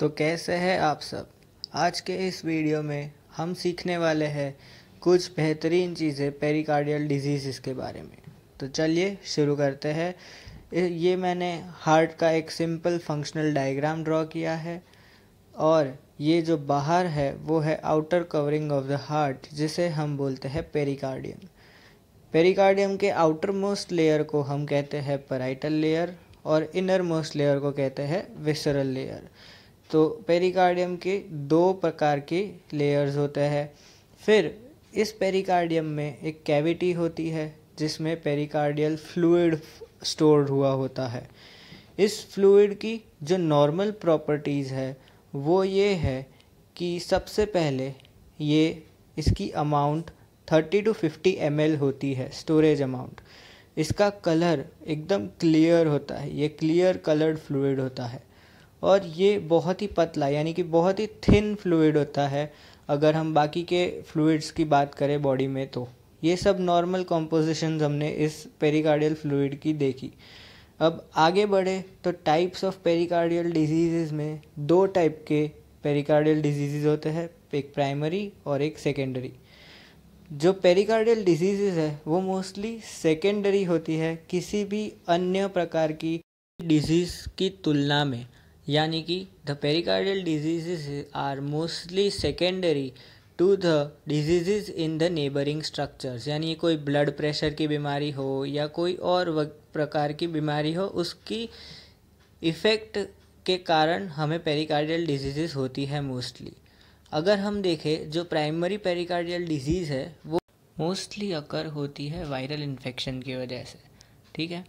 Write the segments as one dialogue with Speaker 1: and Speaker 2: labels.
Speaker 1: तो कैसे हैं आप सब आज के इस वीडियो में हम सीखने वाले हैं कुछ बेहतरीन चीज़ें पेरिकार्डियल डिजीज़ के बारे में तो चलिए शुरू करते हैं ये मैंने हार्ट का एक सिंपल फंक्शनल डायग्राम ड्रॉ किया है और ये जो बाहर है वो है outer covering of the heart जिसे हम बोलते हैं पेरिकार्डियम पेरिकार्डियम के आउटर मोस्ट लेयर को हम कहते हैं पराइटल लेयर और इनर मोस्ट लेयर को कहते हैं विसरल लेयर तो पेरिकार्डियम के दो प्रकार के लेयर्स होते हैं फिर इस पेरिकार्डियम में एक कैविटी होती है जिसमें पेरिकार्डियल फ्लूड स्टोर हुआ होता है इस फ्लूड की जो नॉर्मल प्रॉपर्टीज़ है वो ये है कि सबसे पहले ये इसकी अमाउंट 30 टू 50 एम होती है स्टोरेज अमाउंट इसका कलर एकदम क्लियर होता है ये क्लियर कलर्ड फ्लूड होता है और ये बहुत ही पतला यानी कि बहुत ही थिन फ्लूड होता है अगर हम बाकी के फ्लूड्स की बात करें बॉडी में तो ये सब नॉर्मल कॉम्पोजिशन हमने इस पेरिकार्डियल फ्लूइड की देखी अब आगे बढ़े तो टाइप्स ऑफ पेरिकार्डियल डिजीज़ में दो टाइप के पेरिकार्डियल डिजीज़ होते हैं एक प्राइमरी और एक सेकेंडरी जो पेरिकार्डियल डिजीज़ है वो मोस्टली सेकेंडरी होती है किसी भी अन्य प्रकार की डिजीज़ की तुलना में यानी कि the pericardial diseases are mostly secondary to the disease in the neighbouring structures यानी कोई ब्लड प्रेशर की बीमारी हो या कोई और प्रकार की बीमारी हो उसकी इफ़ेक्ट के कारण हमें पेरिकार्डियल डिजीज़ होती है मोस्टली अगर हम देखें जो प्राइमरी पेरिकार्डियल डिजीज़ है वो मोस्टली अकर होती है वायरल इन्फेक्शन की वजह से ठीक है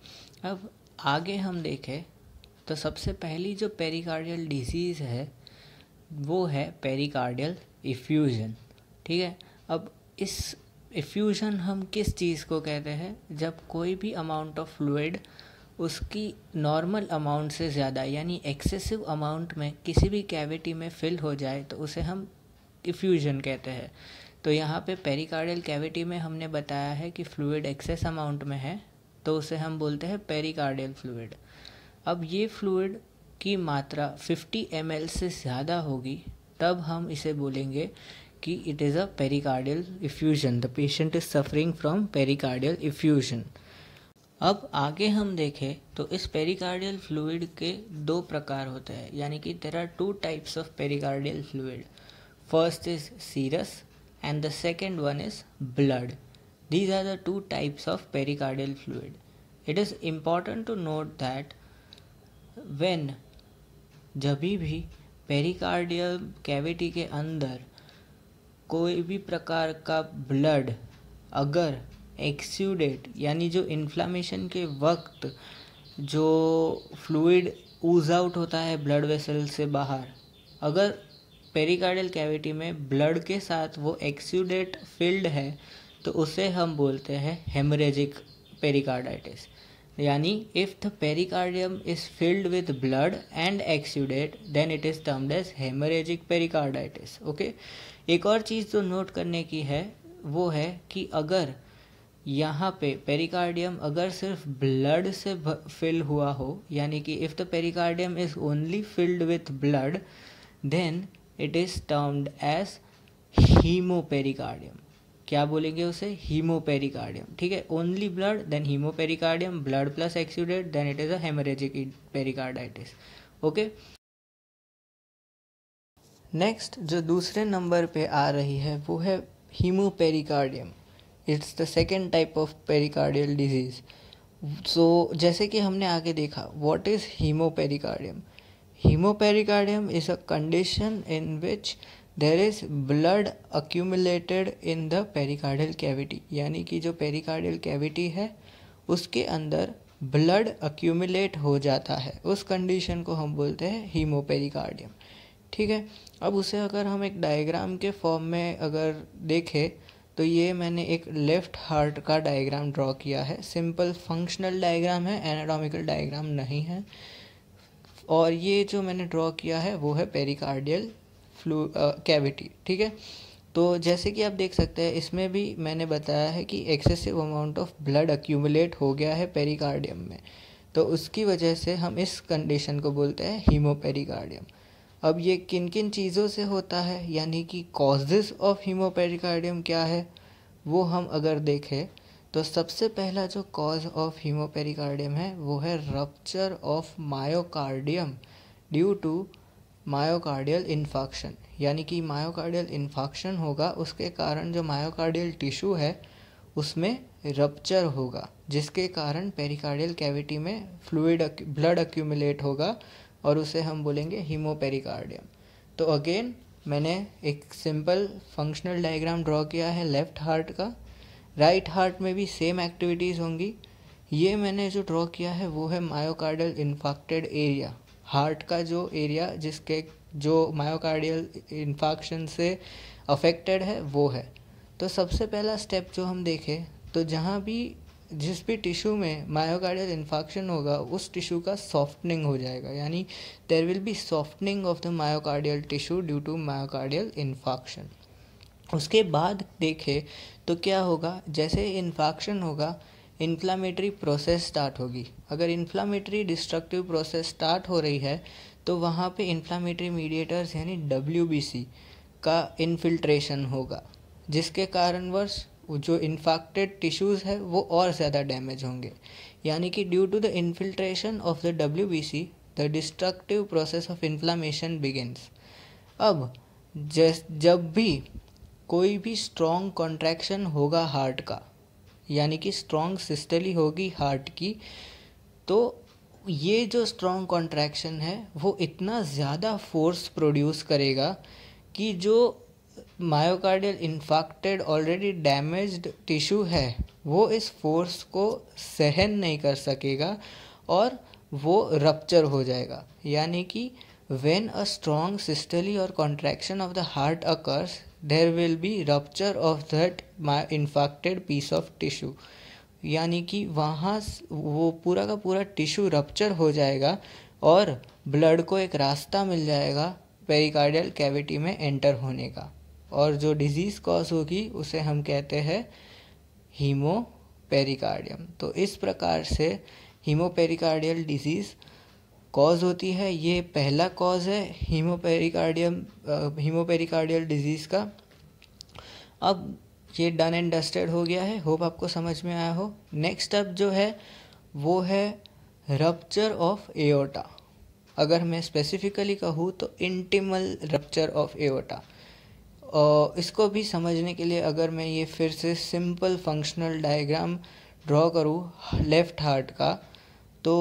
Speaker 1: अब आगे हम देखें तो सबसे पहली जो पेरिकार्डियल डिजीज़ है वो है पेरिकार्डियल इफ्यूज़न ठीक है अब इस इफ्यूज़न हम किस चीज़ को कहते हैं जब कोई भी अमाउंट ऑफ फ्लूड उसकी नॉर्मल अमाउंट से ज़्यादा यानी एक्सेसिव अमाउंट में किसी भी कैविटी में फिल हो जाए तो उसे हम इफ्यूज़न कहते हैं तो यहाँ पे पेरिकार्डियल कैविटी में हमने बताया है कि फ्लूड एक्सेस अमाउंट में है तो उसे हम बोलते हैं पेरिकार्डियल फ्लूड अब ये फ्लूड की मात्रा 50 एम से ज़्यादा होगी तब हम इसे बोलेंगे कि it is a pericardial effusion the patient is suffering from pericardial effusion अब आगे हम देखें तो इस पेरिकार्डियल फ्लूइड के दो प्रकार होते हैं यानी कि there are two types of pericardial fluid first is serous and the second one is blood these are the two types of pericardial fluid it is important to note that when जब भी pericardial cavity के अंदर कोई भी प्रकार का blood अगर एक्स्यूडेट यानी जो इन्फ्लामेशन के वक्त जो फ्लूड ऊज आउट होता है ब्लड वेसल से बाहर अगर पेरिकार्डियल कैविटी में ब्लड के साथ वो एक्स्यूडेट फील्ड है तो उसे हम बोलते हैं हेमरेजिक पेरिकार्डाइटिस यानी if the pericardium is filled with blood and exudate then it is termed as haemorrhagic pericarditis okay एक और चीज़ जो नोट करने की है वो है कि अगर यहाँ पे पेरिकार्डियम अगर सिर्फ ब्लड से फिल हुआ हो यानी कि if the pericardium is only filled with blood then it is termed as haemopericardium क्या बोलेंगे उसे हीमोपेरिकार्डियम ठीक है only blood then haemopericardium blood plus exudate then it is haemorrhagic pericarditis okay next जो दूसरे नंबर पे आ रही है वो है haemopericardium it's the second type of pericardial disease so जैसे कि हमने आगे देखा what is haemopericardium haemopericardium is a condition in which there is blood accumulated in the pericardial cavity यानी कि जो पेरिकार्डियल कैविटी है उसके अंदर ब्लड अक्यूमुलेट हो जाता है उस कंडीशन को हम बोलते हैं हीमोपेरिकार्डियम ठीक है अब उसे अगर हम एक डायग्राम के फॉर्म में अगर देखें तो ये मैंने एक लेफ़्ट हार्ट का डायग्राम ड्रॉ किया है सिंपल फंक्शनल डायग्राम है एनाटॉमिकल डायग्राम नहीं है और ये जो मैंने ड्रॉ किया है वो है पेरिकार्डियल फ्लू कैविटी uh, ठीक है तो जैसे कि आप देख सकते हैं इसमें भी मैंने बताया है कि excessive amount of blood accumulate हो गया है पेरिकार्डियम में तो उसकी वजह से हम इस कंडीशन को बोलते हैं हीमोपेरिकार्डियम अब ये किन किन चीज़ों से होता है यानी कि कॉजेज़ ऑफ हीमोपेरिकार्डियम क्या है वो हम अगर देखें तो सबसे पहला जो कॉज ऑफ हीमोपेरिकार्डियम है वो है rupture of myocardium due to myocardial infarction यानी कि मायोकार्डियल इन्फाक्शन होगा उसके कारण जो मायोकार्डियल टिश्यू है उसमें रप्चर होगा जिसके कारण पेरिकार्डियल कैविटी में फ्लूड ब्लड अक्यूमुलेट होगा और उसे हम बोलेंगे हीमोपेरिकार्डियम तो अगेन मैंने एक सिंपल फंक्शनल डायग्राम ड्रॉ किया है लेफ्ट हार्ट का राइट right हार्ट में भी सेम एक्टिविटीज़ होंगी ये मैंने जो ड्रॉ किया है वो है मायोकार्डियल इन्फाक्टेड एरिया हार्ट का जो एरिया जिसके जो मायोकार्डियल इन्फाक्शन से अफेक्टेड है वो है तो सबसे पहला स्टेप जो हम देखें तो जहाँ भी जिस भी टिश्यू में मायोकार्डियल इन्फाक्शन होगा उस टिश्यू का सॉफ्टनिंग हो जाएगा यानी there will be softening of the myocardial tissue due to myocardial infarction उसके बाद देखें तो क्या होगा जैसे इन्फाक्शन होगा इन्फ्लामेटरी प्रोसेस स्टार्ट होगी अगर इन्फ्लामेटरी डिस्ट्रक्टिव प्रोसेस स्टार्ट हो रही है तो वहाँ पे इन्फ्लामेटरी मीडिएटर्स यानी डब्ल्यू का इन्फिल्ट्रेशन होगा जिसके कारणवश जो इन्फेक्टेड टिश्यूज़ है वो और ज़्यादा डैमेज होंगे यानी कि due to the infiltration of the W the destructive process of inflammation begins अब जब भी कोई भी स्ट्रॉन्ग कॉन्ट्रैक्शन होगा हार्ट का यानी कि स्ट्रॉन्ग सिस्टली होगी हार्ट की तो ये जो स्ट्रॉन्ग कॉन्ट्रैक्शन है वो इतना ज़्यादा फोर्स प्रोड्यूस करेगा कि जो myocardial infected already damaged tissue है वो इस फोर्स को सहन नहीं कर सकेगा और वो रप्चर हो जाएगा यानी कि वेन अ स्ट्रॉन्ग सिस्टली और contraction of the heart occurs there will be rupture of that infected piece of tissue यानी कि वहाँ वो पूरा का पूरा टिश्यू रप्चर हो जाएगा और ब्लड को एक रास्ता मिल जाएगा पेरिकार्डियल कैविटी में एंटर होने का और जो डिजीज़ कॉज होगी उसे हम कहते हैं हीमो पेरिकार्डियम तो इस प्रकार से हीमोपेरिकार्डियल डिजीज़ कॉज़ होती है ये पहला कॉज़ है हीमोपेरिकार्डियम हीमोपेरिकार्डियल डिजीज़ का अब ये डन एंड डस्टेड हो गया है होप आपको समझ में आया हो नेक्स्ट अब जो है वो है रप्चर ऑफ एओटा अगर मैं स्पेसिफिकली कहूँ तो इंटीमल रप्चर ऑफ एओटा इसको भी समझने के लिए अगर मैं ये फिर से सिंपल फंक्शनल डायग्राम ड्रॉ करूँ लेफ़्ट हार्ट का तो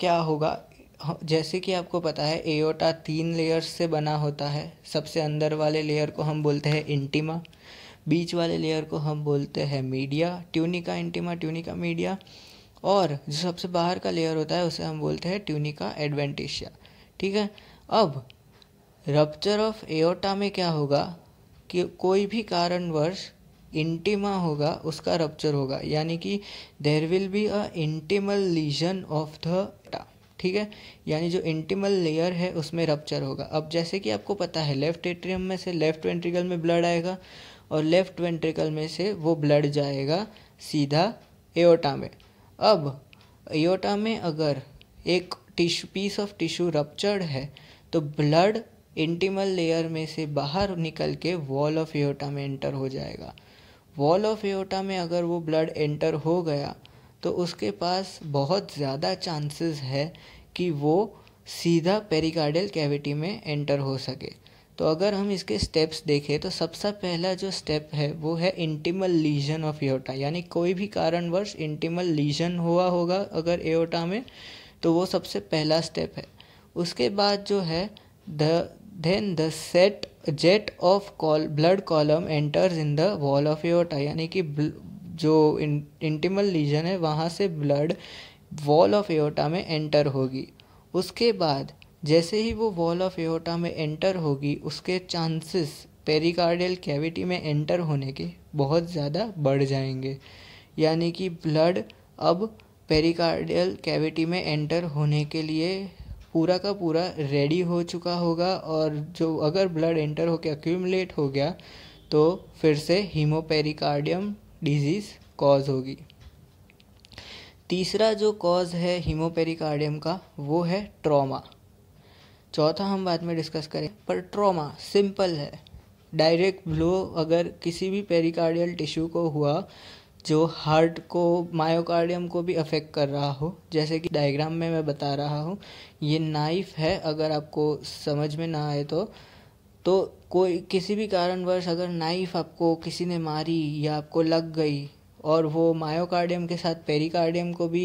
Speaker 1: क्या होगा हाँ, जैसे कि आपको पता है एओटा तीन लेयर्स से बना होता है सबसे अंदर वाले लेयर को हम बोलते हैं इंटीमा बीच वाले लेयर को हम बोलते हैं media tunica intima tunica media और जो सबसे बाहर का लेयर होता है उसे हम बोलते हैं ट्यूनिका एडवेंटिशिया ठीक है अब रप्चर ऑफ एओटा में क्या होगा कि कोई भी कारणवश इंटिमा होगा उसका रप्चर होगा यानी कि there will be a intimal lesion of the aorta ठीक है यानी जो इंटीमल लेयर है उसमें रप्चर होगा अब जैसे कि आपको पता है लेफ्ट एट्रियम में से लेफ्ट वेंट्रिकल में ब्लड आएगा और लेफ्ट वेंट्रिकल में से वो ब्लड जाएगा सीधा एओटा में अब एओटा में अगर एक tissue piece of tissue ruptured है तो ब्लड इंटीमल लेयर में से बाहर निकल के वॉल ऑफ एओटा में एंटर हो जाएगा वॉल ऑफ एओटा में अगर वो ब्लड एंटर हो गया तो उसके पास बहुत ज़्यादा चांसेस है कि वो सीधा पेरिकार्डियल कैविटी में एंटर हो सके तो अगर हम इसके स्टेप्स देखें तो सबसे पहला जो स्टेप है वो है इंटीमल लीजन ऑफ एओटा यानी कोई भी कारणवश इंटीमल लीजन हुआ होगा अगर एओटा में तो वो सबसे पहला स्टेप है उसके बाद जो है the then the set jet of call blood column enters in the wall of aorta यानी कि जो इंटिमल लीजन है वहाँ से ब्लड वॉल ऑफ एओटा में एंटर होगी उसके बाद जैसे ही वो वॉल ऑफ एओटा में एंटर होगी उसके चांसेस पेरिकार्डियल कैविटी में एंटर होने के बहुत ज़्यादा बढ़ जाएंगे यानी कि ब्लड अब पेरिकार्डियल कैविटी में एंटर होने के लिए पूरा का पूरा रेडी हो चुका होगा और जो अगर ब्लड एंटर होकर एक्यूमलेट हो गया तो फिर से हीमोपेरिकार्डियम डिजीज़ कॉज होगी तीसरा जो कॉज है हीमोपेरिकार्डियम का वो है ट्रॉमा चौथा हम बाद में डिस्कस करें पर ट्रॉमा सिंपल है डायरेक्ट ब्लो अगर किसी भी पेरिकार्डियल टिश्यू को हुआ जो हार्ट को मायोकार्डियम को भी अफेक्ट कर रहा हो जैसे कि डायग्राम में मैं बता रहा हूँ ये नाइफ है अगर आपको समझ में ना आए तो तो कोई किसी भी कारणवश अगर नाइफ आपको किसी ने मारी या आपको लग गई और वो मायोकार्डियम के साथ पेरिकार्डियम को भी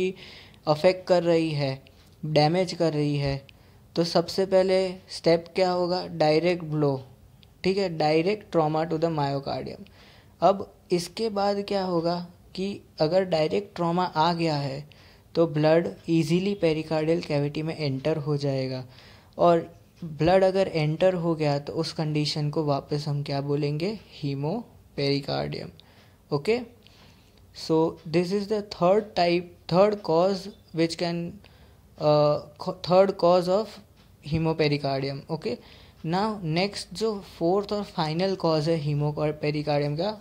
Speaker 1: अफेक्ट कर रही है डैमेज कर रही है तो सबसे पहले स्टेप क्या होगा डायरेक्ट ब्लो ठीक है direct trauma to the myocardium अब इसके बाद क्या होगा कि अगर डायरेक्ट ट्रॉमा आ गया है तो ब्लड इजीली पेरिकार्डियल कैविटी में एंटर हो जाएगा और ब्लड अगर एंटर हो गया तो उस कंडीशन को वापस हम क्या बोलेंगे hemopericardium okay so this is the third type third cause which can third cause of hemopericardium okay ना नेक्स्ट जो फोर्थ और फाइनल कॉज है हीमो पेरिकार्डियम का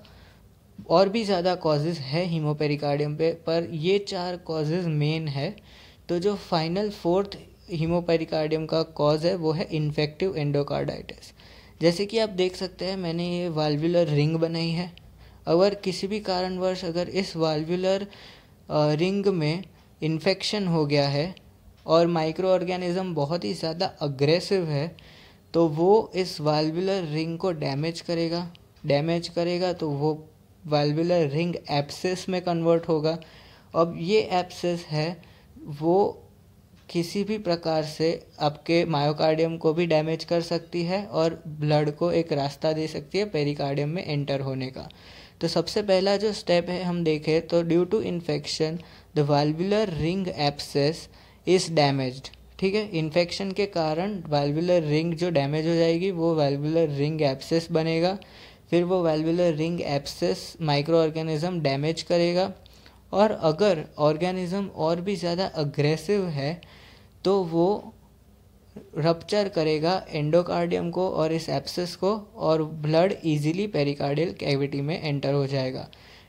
Speaker 1: और भी ज़्यादा कॉजेज़ है हीमोपेरिकार्डियम पे पर ये चार कॉजेज़ मेन है तो जो फाइनल फोर्थ हीमोपेरिकार्डियम का कॉज है वो है इन्फेक्टिव एंडोकार्डाइटिस जैसे कि आप देख सकते हैं मैंने ये वाल्वुलर रिंग बनाई है अगर किसी भी कारणवश अगर इस वाल्वुलर रिंग में इन्फेक्शन हो गया है और माइक्रो ऑर्गेनिज़म बहुत ही ज़्यादा अग्रेसिव है तो वो इस वाल्वुलर रिंग को डैमेज करेगा डैमेज करेगा तो वो वाल्वुलर रिंग एप्सिस में कन्वर्ट होगा अब ये एप्सिस है वो किसी भी प्रकार से आपके मायोकार्डियम को भी डैमेज कर सकती है और ब्लड को एक रास्ता दे सकती है पेरिकार्डियम में एंटर होने का तो सबसे पहला जो स्टेप है हम देखें तो due to infection the valvular ring abscess is damaged ठीक है इन्फेक्शन के कारण वाल्वुलर रिंग जो डैमेज हो जाएगी वो वाल्वुलर रिंग एप्सेस बनेगा फिर वो valvular ring abscess microorganism damage करेगा और अगर ऑर्गेनिज्म और भी ज़्यादा अग्रेसिव है तो वो रपच्चर करेगा एंडोकार्डियम को और इस एप्सिस को और ब्लड इजीली पेरिकार्डियल कैविटी में एंटर हो जाएगा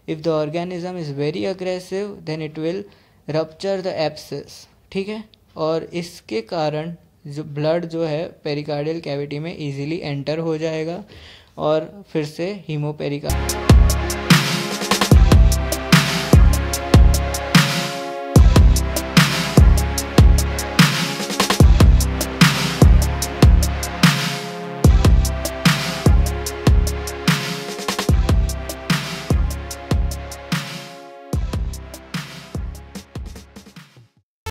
Speaker 1: if the organism is very aggressive then it will rupture the abscess ठीक है और इसके कारण जो ब्लड जो है पेरिकार्डियल कैविटी में इजीली एंटर हो जाएगा और फिर से हीमोपेरिकार्ड